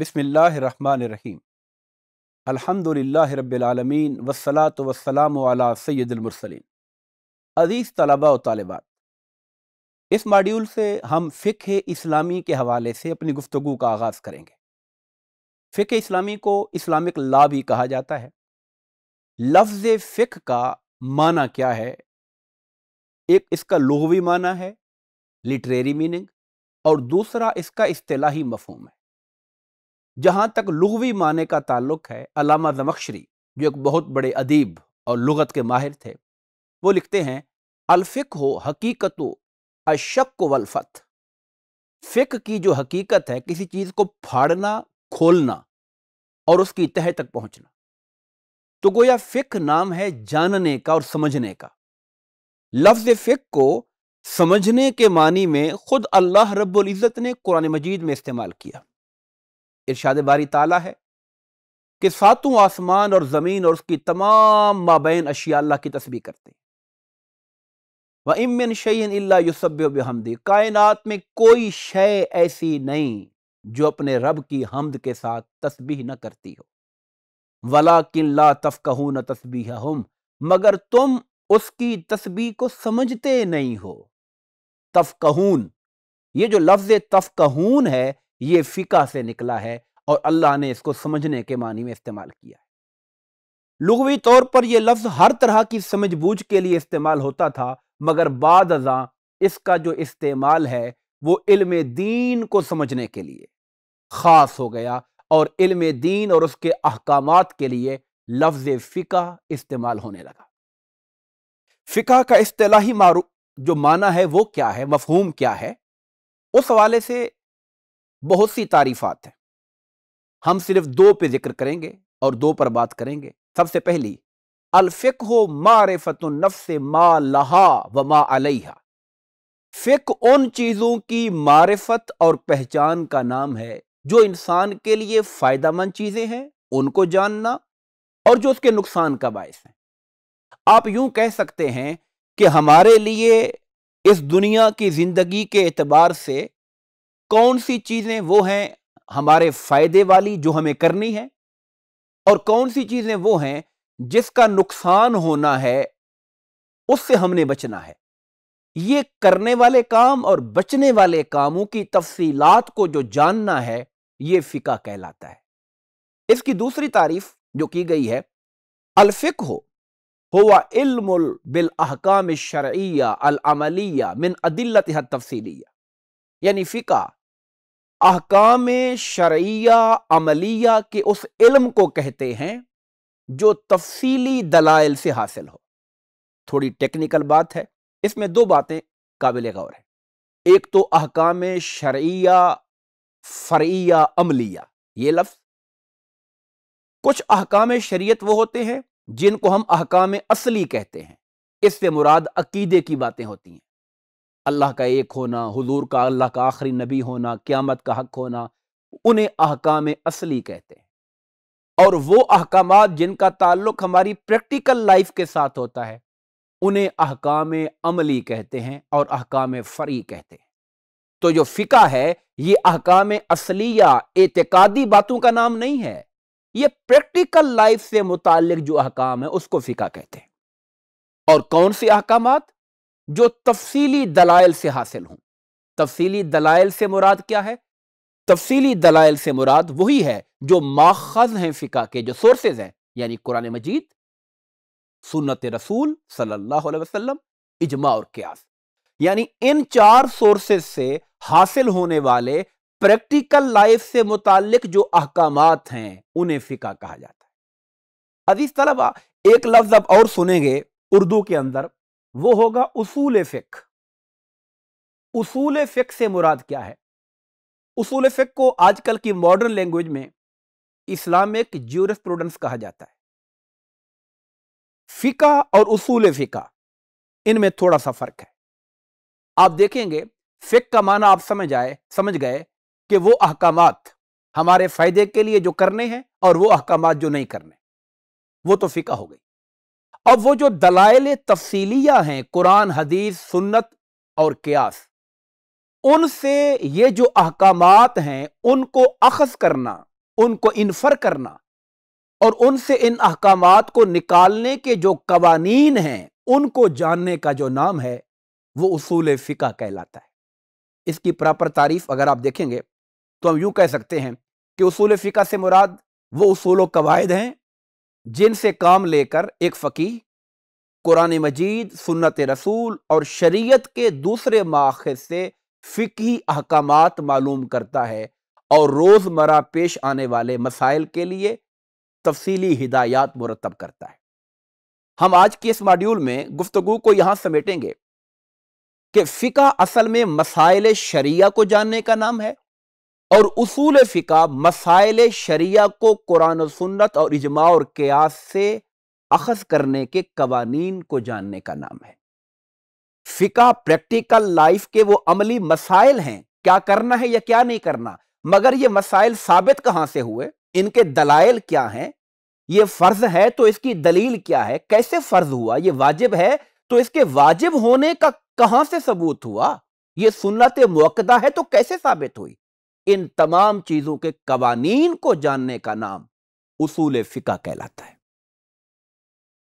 बिसमीम अलहमदिल्ला रबालमीन वसलात वसलाम सैदुलमरसलिन अज़ीज़ तलबा व तालबात इस मॉड्यूल से हम फ़िक इस्लामी के हवाले से अपनी गुफ्तु का आगाज़ करेंगे फ़िक इस्लामी को इस्लामिक ला भी कहा जाता है लफ्ज़ फ़िक का माना क्या है एक इसका लोहवी माना है लिटरेरी मीनिंग और दूसरा इसका अतलाही मफहम है जहाँ तक लघवी माने का ताल्लुक है अलामा जमक्शरी जो एक बहुत बड़े अदीब और लगत के माहिर थे वो लिखते हैं अलफ़िक हो हकीकत अशक वलफत फ़िक की जो हकीकत है किसी चीज़ को फाड़ना खोलना और उसकी तह तक पहुँचना तो गोया फ़िक नाम है जानने का और समझने का लफ्ज़ फ़िक को समझने के मानी में ख़ुद अल्लाह रब्बुल इज़्ज़त ने कुरान मजीद में इस्तेमाल किया इर्शाद बारी ताला है कि सातों आसमान और ज़मीन और उसकी तमाम माबेन अशिया अल्लाह की तस्वीर करते हैं व इमिन शैन हमदी कायनात में कोई शय ऐसी नहीं जो अपने रब की हमद के साथ तस्बीह न करती हो वला किल्ला तफ़कहू न तस्बीह हम मगर तुम उसकी तस्बीह को समझते नहीं हो तफ़कहून ये जो लफ्ज़ तफ़कहून है ये फ़िका से निकला है और अल्लाह ने इसको समझने के मानी में इस्तेमाल किया है लघवी तौर पर यह लफ्ज़ हर तरह की समझ बूझ के लिए इस्तेमाल होता था मगर बाद अजा इसका जो इस्तेमाल है वो इल्म दीन को समझने के लिए ख़ास हो गया और इल्म दीन और उसके अहकाम के लिए लफ्ज फ़िका इस्तेमाल होने लगा फ़िका का असलाही मारू जो माना है वो क्या है मफहूम क्या है उस हवाले से बहुत सी तारीफात हैं हम सिर्फ दो पे जिक्र करेंगे और दो पर बात करेंगे सबसे पहली अलफ़िक हो मारफत नफ्स मा लहा व मा अलहा फ़िक उन चीज़ों की मारफत और पहचान का नाम है जो इंसान के लिए फ़ायदामंद चीज़ें हैं उनको जानना और जो उसके नुकसान का बायस है आप यूं कह सकते हैं कि हमारे लिए इस दुनिया की ज़िंदगी के एतबार से कौन सी चीजें वो हैं हमारे फायदे वाली जो हमें करनी है और कौन सी चीजें वो हैं जिसका नुकसान होना है उससे हमने बचना है ये करने वाले काम और बचने वाले कामों की तफसीलात को जो जानना है ये फिका कहलाता है इसकी दूसरी तारीफ जो की गई है अलफिक हो हुआ इल्मुल बिल अहकाम अल अलमलिया मिन अदिल्लत तफसीलिया यानी फ़िका अहकाम शरिया अमलिया के उस इल्म को कहते हैं जो तफसीली दलाइल से हासिल हो थोड़ी टेक्निकल बात है इसमें दो बातें काबिल गौर है एक तो अहकाम शरिया फरिया अमलिया ये लफ्ज कुछ अहकाम शरीयत वो होते हैं जिनको हम अहकाम असली कहते हैं इससे मुराद अकीदे की बातें होती हैं अल्लाह का एक होना हुजूर का अल्लाह का आखिरी नबी होना क़्यामत का हक होना उन्हें अहकाम असली कहते हैं और वो अहकाम जिनका ताल्लुक हमारी प्रैक्टिकल लाइफ के साथ होता है उन्हें अहकाम अमली कहते हैं और अहकाम फ़री कहते हैं तो जो फ़िका है ये अहकाम असली या एतकादी बातों का नाम नहीं है ये प्रैक्टिकल लाइफ से मुतल जो अहकाम है उसको फ़िका कहते हैं और कौन से अहकाम जो तफसीली दलाइल से हासिल हों तफसीली दलाइल से मुराद क्या है तफसीली दलाइल से मुराद वही है जो माखज हैं फ़िका के जो सोर्सेज हैं यानी कुरान मजीद सुन्नत रसूल सल्लल्लाहु अलैहि वसल्लम इजमा और क्यास यानी इन चार सोर्सेज से हासिल होने वाले प्रैक्टिकल लाइफ से मुतालिक जो अहकाम हैं उन्हें फ़िका कहा जाता है अजीज तलबा एक लफ्ज़ अब और सुनेंगे उर्दू के अंदर वो होगा उसूल फ़िक उसूल फ़िक से मुराद क्या है उसूल फ़िक को आजकल की मॉडर्न लैंग्वेज में इस्लामिक प्रोडेंस कहा जाता है फ़िका और उसूल फ़िका इनमें थोड़ा सा फ़र्क है आप देखेंगे फ़िक का माना आप समझ आए समझ गए कि वो अहकाम हमारे फ़ायदे के लिए जो करने हैं और वो अहकाम जो नहीं करने वो तो फ़िका हो गई अब वो जो दलाइल तफसीलिया हैं कुरान हदीस सुन्नत और क्यास उनसे ये जो अहकाम हैं उनको अखज करना उनको इन्फर करना और उनसे इन अहकाम को निकालने के जो कवानीन हैं उनको जानने का जो नाम है वो उसूल फ़िका कहलाता है इसकी प्रॉपर तारीफ अगर आप देखेंगे तो हम यूं कह सकते हैं कि उसूल फ़िका से मुराद वो उसूल कवायद हैं जिनसे काम लेकर एक फ़कीह कुरान मजीद सुन्नत रसूल और शरीयत के दूसरे माखज से फ़िकी अहकाम मालूम करता है और रोज़मर्रा पेश आने वाले मसाइल के लिए तफसीली हिदायत मुरतब करता है हम आज के इस मॉड्यूल में गुफ्तु को यहां समेटेंगे कि फ़िका असल में मसाइल शरिया को जानने का नाम है और उसूल फ़िका मसाइल शरिया को कुरान सुन्नत और इजमा और क्यास से अखज करने के कवानीन को जानने का नाम है फ़िका प्रैक्टिकल लाइफ के वो अमली मसाइल हैं क्या करना है या क्या नहीं करना मगर ये मसाइल साबित कहाँ से हुए इनके दलाइल क्या हैं ये फ़र्ज है तो इसकी दलील क्या है कैसे फ़र्ज हुआ ये वाजिब है तो इसके वाजिब होने का कहां से सबूत हुआ ये सुन्नत मौकदा है तो कैसे साबित हुई इन तमाम चीज़ों के कवानीन को जानने का नाम उसूल फ़िका कहलाता है